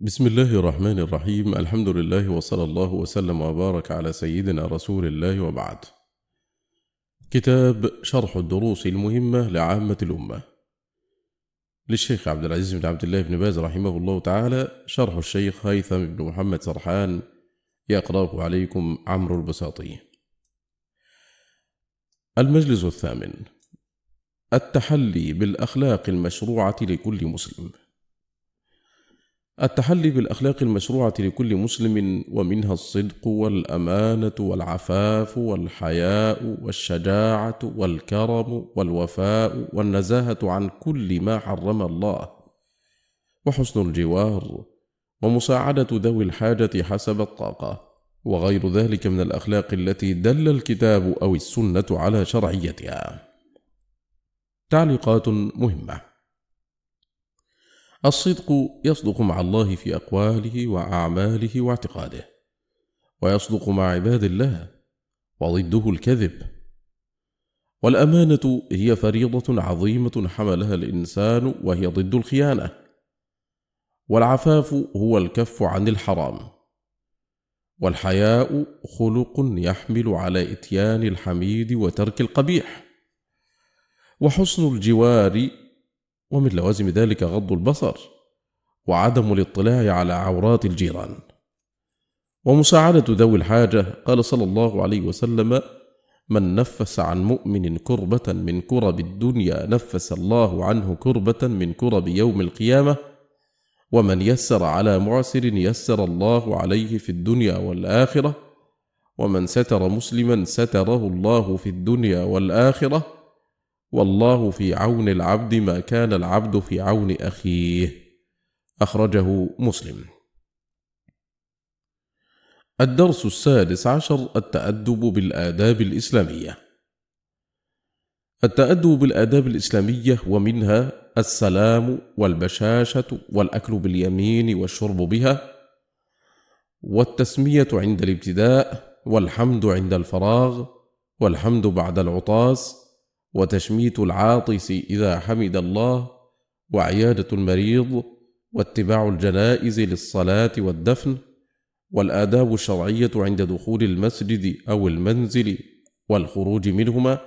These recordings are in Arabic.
بسم الله الرحمن الرحيم الحمد لله وصلى الله وسلم وبارك على سيدنا رسول الله وبعد كتاب شرح الدروس المهمة لعامة الأمة للشيخ عبد العزيز بن عبد الله بن باز رحمه الله تعالى شرح الشيخ هيثم بن محمد سرحان يقرأه عليكم عمرو البساطي المجلس الثامن التحلي بالأخلاق المشروعة لكل مسلم التحلي بالاخلاق المشروعه لكل مسلم ومنها الصدق والامانه والعفاف والحياء والشجاعه والكرم والوفاء والنزاهه عن كل ما حرم الله وحسن الجوار ومساعده ذوي الحاجه حسب الطاقه وغير ذلك من الاخلاق التي دل الكتاب او السنه على شرعيتها تعليقات مهمه الصدق يصدق مع الله في أقواله وأعماله واعتقاده ويصدق مع عباد الله وضده الكذب والأمانة هي فريضة عظيمة حملها الإنسان وهي ضد الخيانة والعفاف هو الكف عن الحرام والحياء خلق يحمل على إتيان الحميد وترك القبيح وحسن الجوار ومن لوازم ذلك غض البصر وعدم الاطلاع على عورات الجيران ومساعدة ذوي الحاجة قال صلى الله عليه وسلم من نفس عن مؤمن كربة من كرب الدنيا نفس الله عنه كربة من كرب يوم القيامة ومن يسر على معسر يسر الله عليه في الدنيا والآخرة ومن ستر مسلما ستره الله في الدنيا والآخرة والله في عون العبد ما كان العبد في عون اخيه اخرجه مسلم الدرس السادس عشر التادب بالاداب الاسلاميه التادب بالاداب الاسلاميه ومنها السلام والبشاشه والاكل باليمين والشرب بها والتسميه عند الابتداء والحمد عند الفراغ والحمد بعد العطاس وتشميت العاطس اذا حمد الله وعياده المريض واتباع الجنائز للصلاه والدفن والاداب الشرعيه عند دخول المسجد او المنزل والخروج منهما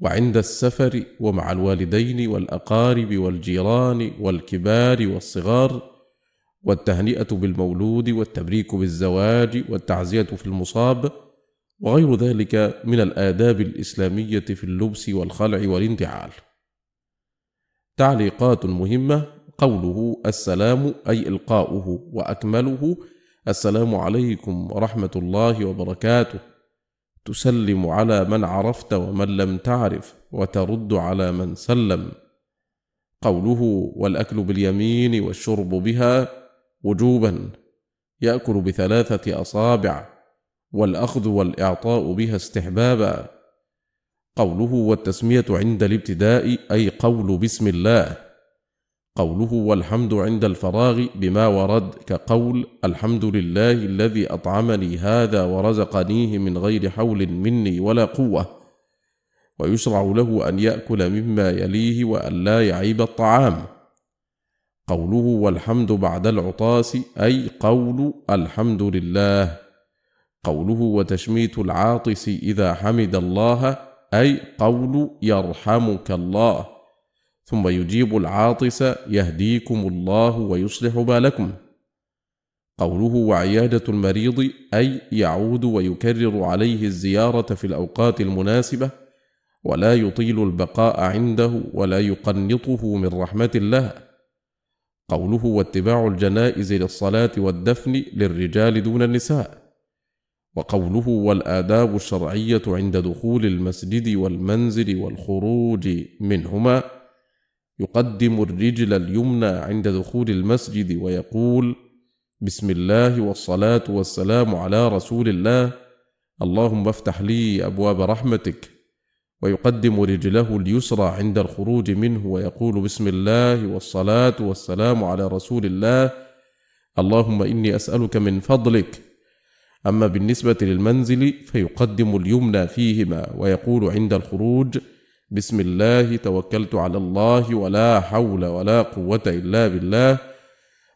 وعند السفر ومع الوالدين والاقارب والجيران والكبار والصغار والتهنئه بالمولود والتبريك بالزواج والتعزيه في المصاب وغير ذلك من الآداب الإسلامية في اللبس والخلع والانتعال. تعليقات مهمة قوله السلام أي إلقاؤه وأكمله السلام عليكم ورحمة الله وبركاته تسلم على من عرفت ومن لم تعرف وترد على من سلم قوله والاكل باليمين والشرب بها وجوبا ياكل بثلاثه اصابع والاخذ والاعطاء بها استحبابا قوله والتسميه عند الابتداء اي قول بسم الله قوله والحمد عند الفراغ بما ورد كقول الحمد لله الذي اطعمني هذا ورزقنيه من غير حول مني ولا قوه ويشرع له ان ياكل مما يليه وان لا يعيب الطعام قوله والحمد بعد العطاس اي قول الحمد لله قوله وتشميت العاطس إذا حمد الله أي قول يرحمك الله ثم يجيب العاطس يهديكم الله ويصلح بالكم قوله وعيادة المريض أي يعود ويكرر عليه الزيارة في الأوقات المناسبة ولا يطيل البقاء عنده ولا يقنطه من رحمة الله قوله واتباع الجنائز للصلاة والدفن للرجال دون النساء وقوله والآداب الشرعية عند دخول المسجد والمنزل والخروج منهما يقدم الرجل اليمنى عند دخول المسجد ويقول بسم الله والصلاة والسلام على رسول الله اللهم افتح لي أبواب رحمتك ويقدم رجله اليسرى عند الخروج منه ويقول بسم الله والصلاة والسلام على رسول الله اللهم إني أسألك من فضلك أما بالنسبة للمنزل فيقدم اليمنى فيهما ويقول عند الخروج بسم الله توكلت على الله ولا حول ولا قوة إلا بالله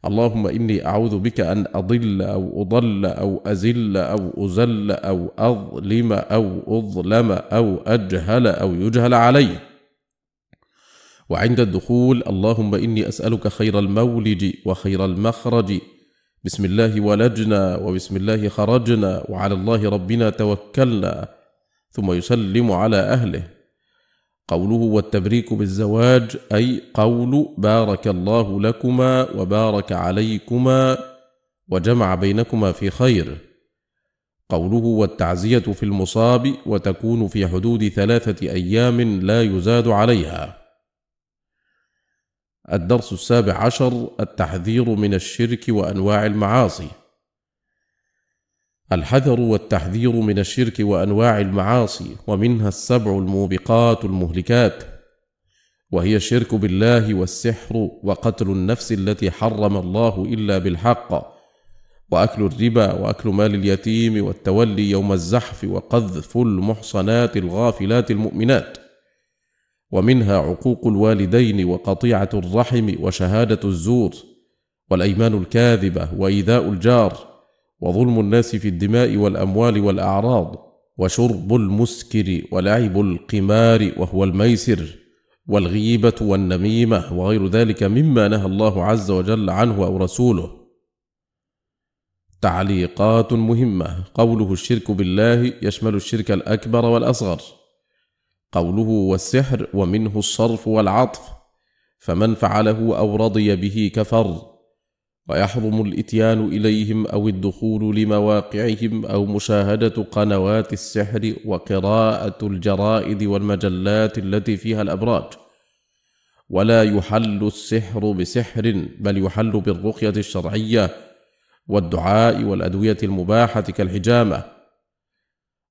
اللهم إني أعوذ بك أن أضل أو أضل أو أزل أو أزل أو أظلم أو أظلم أو أجهل أو يجهل علي وعند الدخول اللهم إني أسألك خير المولج وخير المخرج بسم الله ولجنا وبسم الله خرجنا وعلى الله ربنا توكلنا ثم يسلم على اهله قوله والتبريك بالزواج اي قول بارك الله لكما وبارك عليكما وجمع بينكما في خير قوله والتعزيه في المصاب وتكون في حدود ثلاثه ايام لا يزاد عليها الدرس السابع عشر التحذير من الشرك وانواع المعاصي الحذر والتحذير من الشرك وانواع المعاصي ومنها السبع الموبقات المهلكات وهي الشرك بالله والسحر وقتل النفس التي حرم الله الا بالحق واكل الربا واكل مال اليتيم والتولي يوم الزحف وقذف المحصنات الغافلات المؤمنات ومنها عقوق الوالدين وقطيعه الرحم وشهاده الزور والايمان الكاذبه وايذاء الجار وظلم الناس في الدماء والاموال والاعراض وشرب المسكر ولعب القمار وهو الميسر والغيبه والنميمه وغير ذلك مما نهى الله عز وجل عنه او رسوله تعليقات مهمه قوله الشرك بالله يشمل الشرك الاكبر والاصغر قوله والسحر ومنه الصرف والعطف فمن فعله أو رضي به كفر ويحرم الإتيان إليهم أو الدخول لمواقعهم أو مشاهدة قنوات السحر وقراءة الجرائد والمجلات التي فيها الأبراج ولا يحل السحر بسحر بل يحل بالرقية الشرعية والدعاء والأدوية المباحة كالحجامة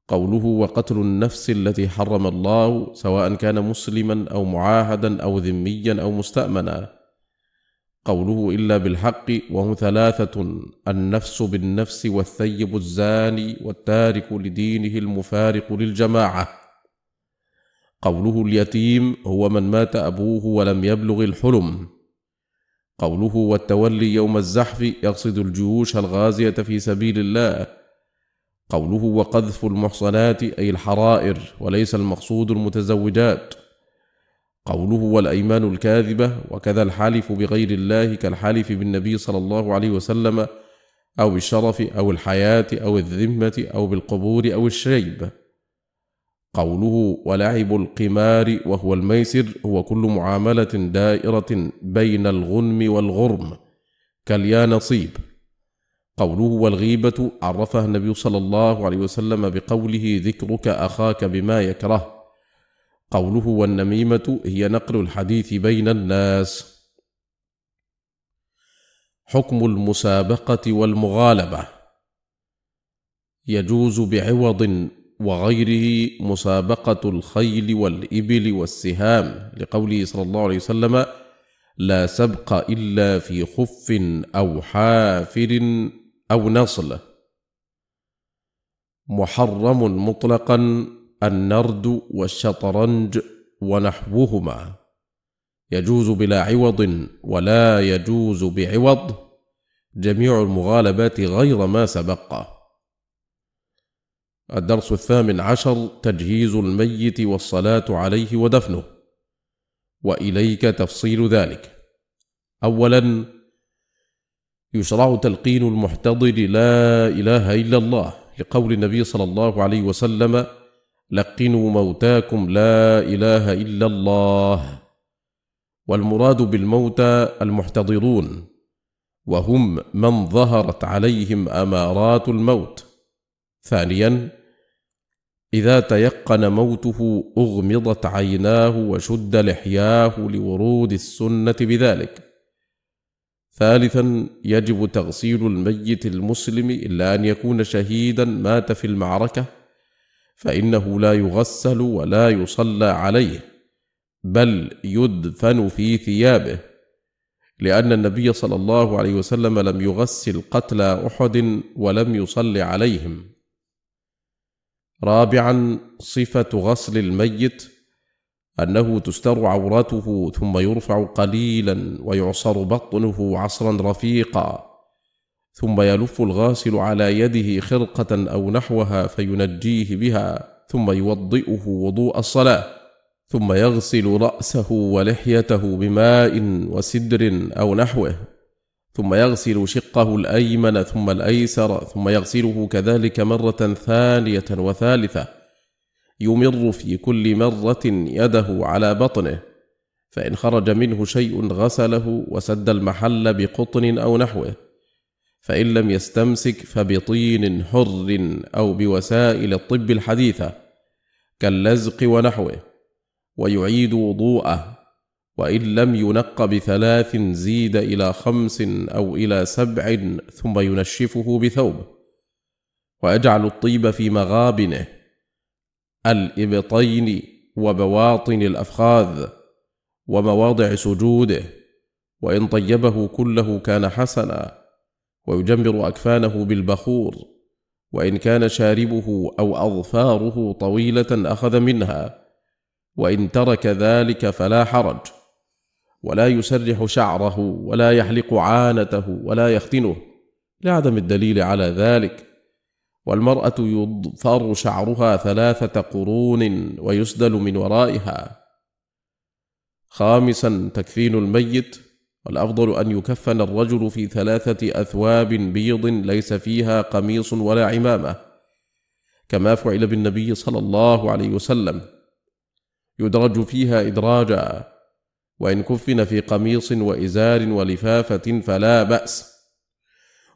قوله وقتل النفس التي حرم الله سواء كان مسلما او معاهدا او ذميا او مستامنا قوله الا بالحق وهم ثلاثه النفس بالنفس والثيب الزاني والتارك لدينه المفارق للجماعه قوله اليتيم هو من مات ابوه ولم يبلغ الحلم قوله والتولي يوم الزحف يقصد الجيوش الغازيه في سبيل الله قوله وقذف المحصنات أي الحرائر وليس المقصود المتزوجات قوله والأيمان الكاذبة وكذا الحالف بغير الله كالحالف بالنبي صلى الله عليه وسلم أو الشرف أو الحياة أو الذمة أو بالقبور أو الشيب قوله ولعب القمار وهو الميسر هو كل معاملة دائرة بين الغنم والغرم كاليانصيب قوله والغيبة عرفها النبي صلى الله عليه وسلم بقوله ذكرك أخاك بما يكره قوله والنميمة هي نقل الحديث بين الناس حكم المسابقة والمغالبة يجوز بعوض وغيره مسابقة الخيل والإبل والسهام لقوله صلى الله عليه وسلم لا سبق إلا في خف أو حافر أو نصل محرم مطلقا النرد والشطرنج ونحوهما يجوز بلا عوض ولا يجوز بعوض جميع المغالبات غير ما سبق الدرس الثامن عشر تجهيز الميت والصلاه عليه ودفنه واليك تفصيل ذلك اولا يشرع تلقين المحتضر لا إله إلا الله لقول النبي صلى الله عليه وسلم لقنوا موتاكم لا إله إلا الله والمراد بالموتى المحتضرون وهم من ظهرت عليهم أمارات الموت ثانيا إذا تيقن موته أغمضت عيناه وشد لحياه لورود السنة بذلك ثالثا يجب تغسيل الميت المسلم الا ان يكون شهيدا مات في المعركه فانه لا يغسل ولا يصلى عليه بل يدفن في ثيابه لان النبي صلى الله عليه وسلم لم يغسل قتلى احد ولم يصل عليهم رابعا صفه غسل الميت أنه تستر عورته ثم يرفع قليلا ويعصر بطنه عصرا رفيقا ثم يلف الغاسل على يده خرقة أو نحوها فينجيه بها ثم يوضئه وضوء الصلاة ثم يغسل رأسه ولحيته بماء وسدر أو نحوه ثم يغسل شقه الأيمن ثم الأيسر ثم يغسله كذلك مرة ثانية وثالثة يمر في كل مرة يده على بطنه، فإن خرج منه شيء غسله وسد المحل بقطن أو نحوه، فإن لم يستمسك فبطين حر أو بوسائل الطب الحديثة كاللزق ونحوه، ويعيد وضوءه وان لم ينق بثلاث زيد الى خمس او الى سبع ثم ينشفه بثوب ويجعل الطيب في مغابنه الإبطين وبواطن الأفخاذ ومواضع سجوده وإن طيبه كله كان حسنا ويجمر أكفانه بالبخور وإن كان شاربه أو أظفاره طويلة أخذ منها وإن ترك ذلك فلا حرج ولا يسرح شعره ولا يحلق عانته ولا يختنه لعدم الدليل على ذلك والمرأة يضفر شعرها ثلاثة قرون ويسدل من ورائها. خامسا تكفين الميت، والأفضل أن يكفن الرجل في ثلاثة أثواب بيض ليس فيها قميص ولا عمامة، كما فعل بالنبي صلى الله عليه وسلم. يدرج فيها إدراجا، وإن كفن في قميص وإزار ولفافة فلا بأس.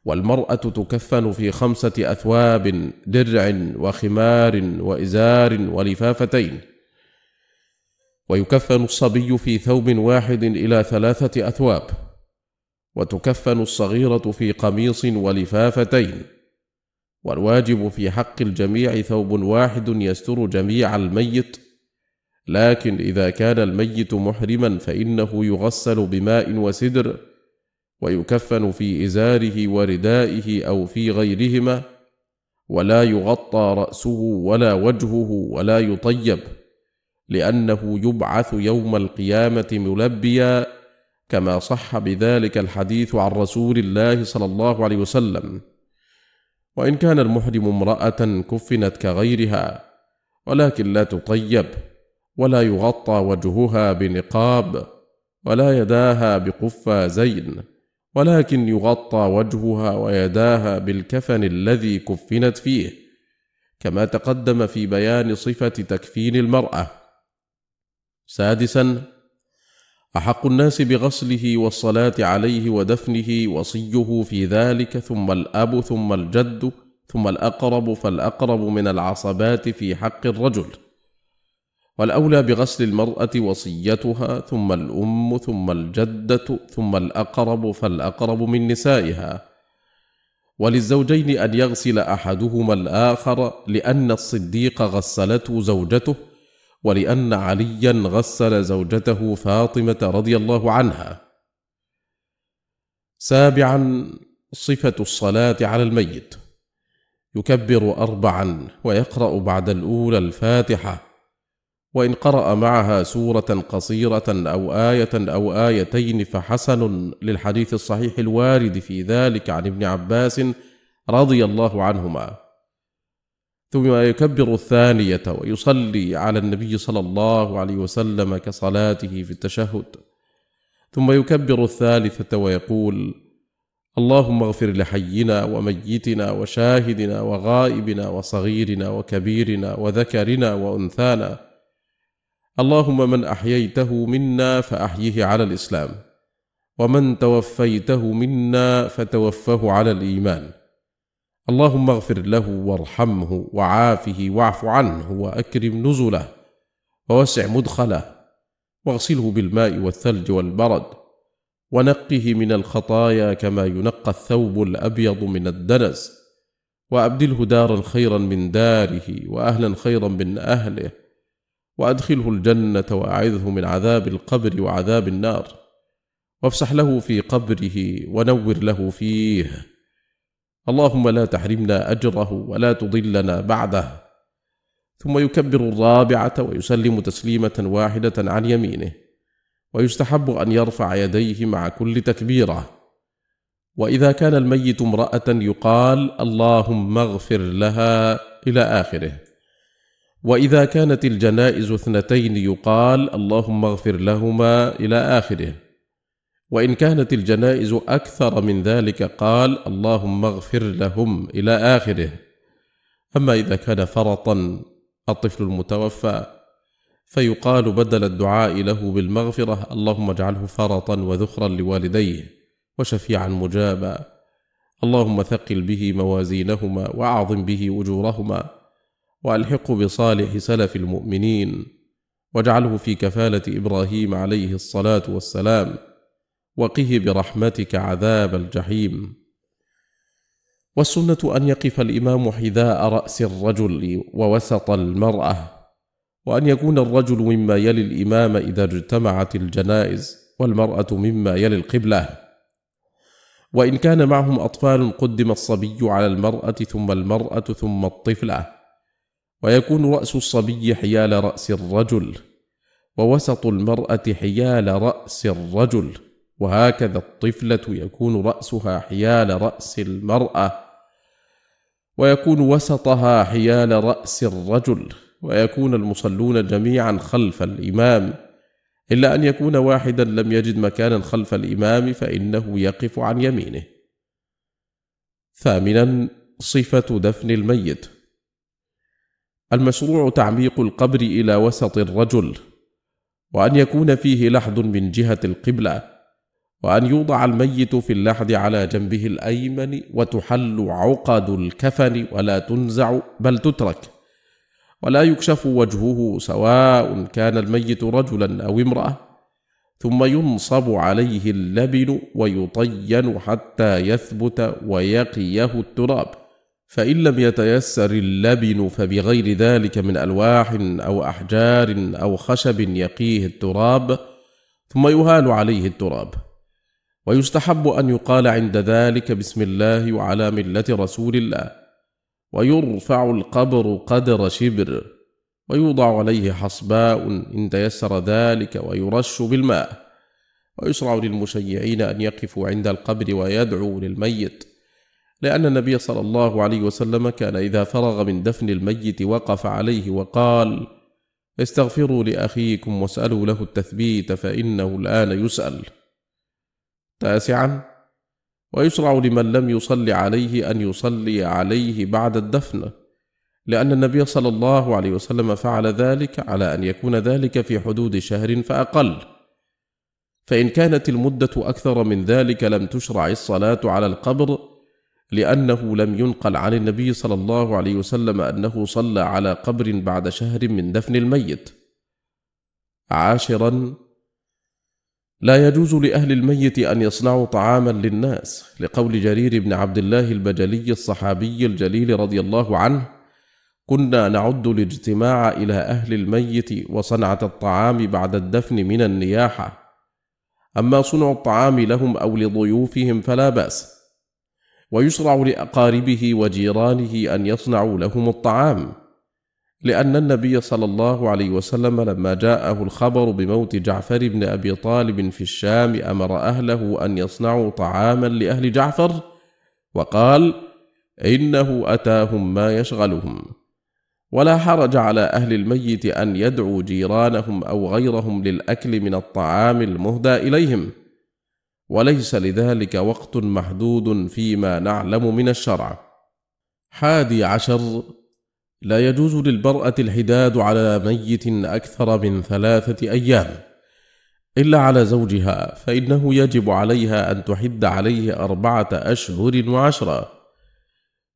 والمرأة تكفن في خمسة أثواب درع وخمار وإزار ولفافتين ويكفن الصبي في ثوب واحد إلى ثلاثة أثواب وتكفن الصغيرة في قميص ولفافتين والواجب في حق الجميع ثوب واحد يستر جميع الميت لكن إذا كان الميت محرما فإنه يغسل بماء وسدر ويكفن في إزاره وردائه أو في غيرهما ولا يغطى رأسه ولا وجهه ولا يطيب لأنه يبعث يوم القيامة ملبيا كما صح بذلك الحديث عن رسول الله صلى الله عليه وسلم وإن كان المحرم امرأة كفنت كغيرها ولكن لا تطيب ولا يغطى وجهها بنقاب ولا يداها بقفازين ولكن يغطى وجهها ويداها بالكفن الذي كفنت فيه كما تقدم في بيان صفه تكفين المراه سادسا احق الناس بغسله والصلاه عليه ودفنه وصيه في ذلك ثم الاب ثم الجد ثم الاقرب فالاقرب من العصبات في حق الرجل والاولى بغسل المراه وصيتها ثم الام ثم الجده ثم الاقرب فالاقرب من نسائها وللزوجين ان يغسل احدهما الاخر لان الصديق غسلته زوجته ولان عليا غسل زوجته فاطمه رضي الله عنها سابعا صفه الصلاه على الميت يكبر اربعا ويقرا بعد الاولى الفاتحه وان قرا معها سوره قصيره او ايه او ايتين فحسن للحديث الصحيح الوارد في ذلك عن ابن عباس رضي الله عنهما ثم يكبر الثانيه ويصلي على النبي صلى الله عليه وسلم كصلاته في التشهد ثم يكبر الثالثه ويقول اللهم اغفر لحينا وميتنا وشاهدنا وغائبنا وصغيرنا وكبيرنا وذكرنا وانثانا اللهم من احييته منا فاحيه على الاسلام ومن توفيته منا فتوفه على الايمان اللهم اغفر له وارحمه وعافه واعف عنه واكرم نزله ووسع مدخله واغسله بالماء والثلج والبرد ونقه من الخطايا كما ينقى الثوب الابيض من الدنس وابدله دارا خيرا من داره واهلا خيرا من اهله وادخله الجنه واعذه من عذاب القبر وعذاب النار وافسح له في قبره ونور له فيه اللهم لا تحرمنا اجره ولا تضلنا بعده ثم يكبر الرابعه ويسلم تسليمه واحده عن يمينه ويستحب ان يرفع يديه مع كل تكبيره واذا كان الميت امراه يقال اللهم اغفر لها الى اخره واذا كانت الجنائز اثنتين يقال اللهم اغفر لهما الى اخره وان كانت الجنائز اكثر من ذلك قال اللهم اغفر لهم الى اخره اما اذا كان فرطا الطفل المتوفى فيقال بدل الدعاء له بالمغفره اللهم اجعله فرطا وذخرا لوالديه وشفيعا مجابا اللهم ثقل به موازينهما واعظم به اجورهما والحقه بصالح سلف المؤمنين واجعله في كفاله ابراهيم عليه الصلاه والسلام وقه برحمتك عذاب الجحيم والسنه ان يقف الامام حذاء راس الرجل ووسط المراه وان يكون الرجل مما يلي الامام اذا اجتمعت الجنائز والمراه مما يلي القبله وان كان معهم اطفال قدم الصبي على المراه ثم المراه ثم الطفله ويكون رأس الصبي حيال رأس الرجل ووسط المرأة حيال رأس الرجل وهكذا الطفلة يكون رأسها حيال رأس المرأة ويكون وسطها حيال رأس الرجل ويكون المصلون جميعا خلف الإمام إلا أن يكون واحدا لم يجد مكانا خلف الإمام فإنه يقف عن يمينه ثامنا صفة دفن الميت المشروع تعميق القبر إلى وسط الرجل، وأن يكون فيه لحد من جهة القبلة، وأن يوضع الميت في اللحد على جنبه الأيمن، وتحل عقد الكفن ولا تنزع بل تترك، ولا يكشف وجهه سواء كان الميت رجلا أو امرأة، ثم ينصب عليه اللبن ويطين حتى يثبت ويقيه التراب. فان لم يتيسر اللبن فبغير ذلك من الواح او احجار او خشب يقيه التراب ثم يهال عليه التراب ويستحب ان يقال عند ذلك بسم الله وعلى مله رسول الله ويرفع القبر قدر شبر ويوضع عليه حصباء ان تيسر ذلك ويرش بالماء ويشرع للمشيعين ان يقفوا عند القبر ويدعوا للميت لأن النبي صلى الله عليه وسلم كان إذا فرغ من دفن الميت وقف عليه وقال: استغفروا لأخيكم واسألوا له التثبيت فإنه الآن يسأل. تاسعا: ويشرع لمن لم يصل عليه أن يصلي عليه بعد الدفن، لأن النبي صلى الله عليه وسلم فعل ذلك على أن يكون ذلك في حدود شهر فأقل. فإن كانت المدة أكثر من ذلك لم تشرع الصلاة على القبر لأنه لم ينقل عن النبي صلى الله عليه وسلم أنه صلى على قبر بعد شهر من دفن الميت. عاشرا لا يجوز لأهل الميت أن يصنعوا طعاما للناس لقول جرير بن عبد الله البجلي الصحابي الجليل رضي الله عنه كنا نعد الاجتماع إلى أهل الميت وصنعة الطعام بعد الدفن من النياحة أما صنع الطعام لهم أو لضيوفهم فلا بأس ويشرع لأقاربه وجيرانه أن يصنعوا لهم الطعام، لأن النبي صلى الله عليه وسلم لما جاءه الخبر بموت جعفر بن أبي طالب في الشام أمر أهله أن يصنعوا طعاما لأهل جعفر، وقال: إنه أتاهم ما يشغلهم. ولا حرج على أهل الميت أن يدعوا جيرانهم أو غيرهم للأكل من الطعام المهدى إليهم. وليس لذلك وقت محدود فيما نعلم من الشرع حادي عشر لا يجوز للمرأة الحداد على ميت أكثر من ثلاثة أيام إلا على زوجها فإنه يجب عليها أن تحد عليه أربعة أشهر وعشرة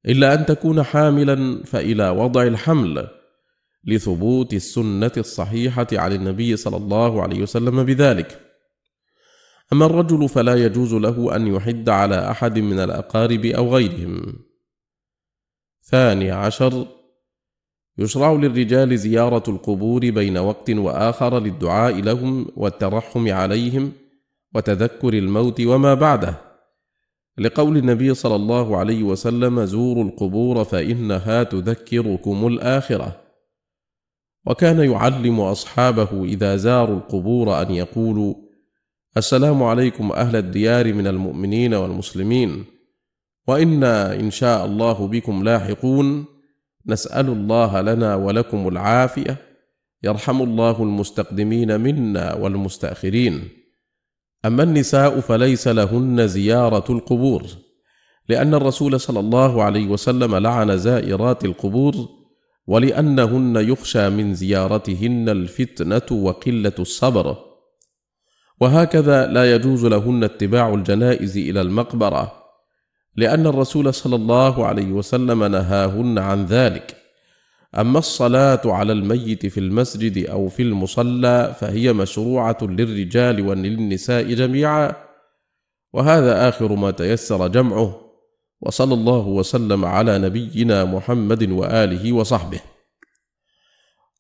إلا أن تكون حاملا فإلى وضع الحمل لثبوت السنة الصحيحة عن النبي صلى الله عليه وسلم بذلك أما الرجل فلا يجوز له أن يحد على أحد من الأقارب أو غيرهم. ثاني عشر: يشرع للرجال زيارة القبور بين وقت وآخر للدعاء لهم والترحم عليهم وتذكر الموت وما بعده، لقول النبي صلى الله عليه وسلم: زوروا القبور فإنها تذكركم الآخرة. وكان يعلم أصحابه إذا زاروا القبور أن يقولوا: السلام عليكم أهل الديار من المؤمنين والمسلمين وإنا إن شاء الله بكم لاحقون نسأل الله لنا ولكم العافية يرحم الله المستقدمين منا والمستأخرين أما النساء فليس لهن زيارة القبور لأن الرسول صلى الله عليه وسلم لعن زائرات القبور ولأنهن يخشى من زيارتهن الفتنة وقلة الصبر وهكذا لا يجوز لهن اتباع الجنائز الى المقبره لان الرسول صلى الله عليه وسلم نهاهن عن ذلك اما الصلاه على الميت في المسجد او في المصلى فهي مشروعه للرجال وللنساء جميعا وهذا اخر ما تيسر جمعه وصلى الله وسلم على نبينا محمد واله وصحبه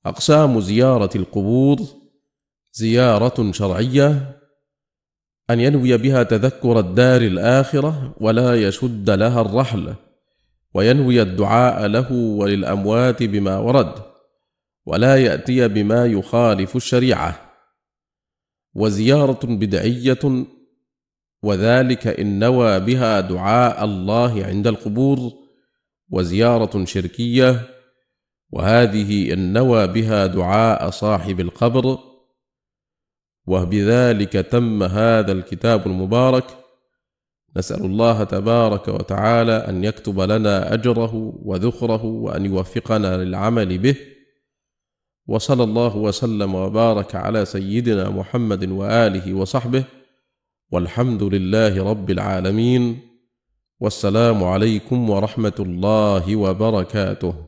اقسام زياره القبور زياره شرعيه ان ينوي بها تذكر الدار الاخره ولا يشد لها الرحل وينوي الدعاء له وللاموات بما ورد ولا ياتي بما يخالف الشريعه وزياره بدعيه وذلك ان نوى بها دعاء الله عند القبور وزياره شركيه وهذه ان نوى بها دعاء صاحب القبر وبذلك تم هذا الكتاب المبارك نسال الله تبارك وتعالى ان يكتب لنا اجره وذخره وان يوفقنا للعمل به وصلى الله وسلم وبارك على سيدنا محمد واله وصحبه والحمد لله رب العالمين والسلام عليكم ورحمه الله وبركاته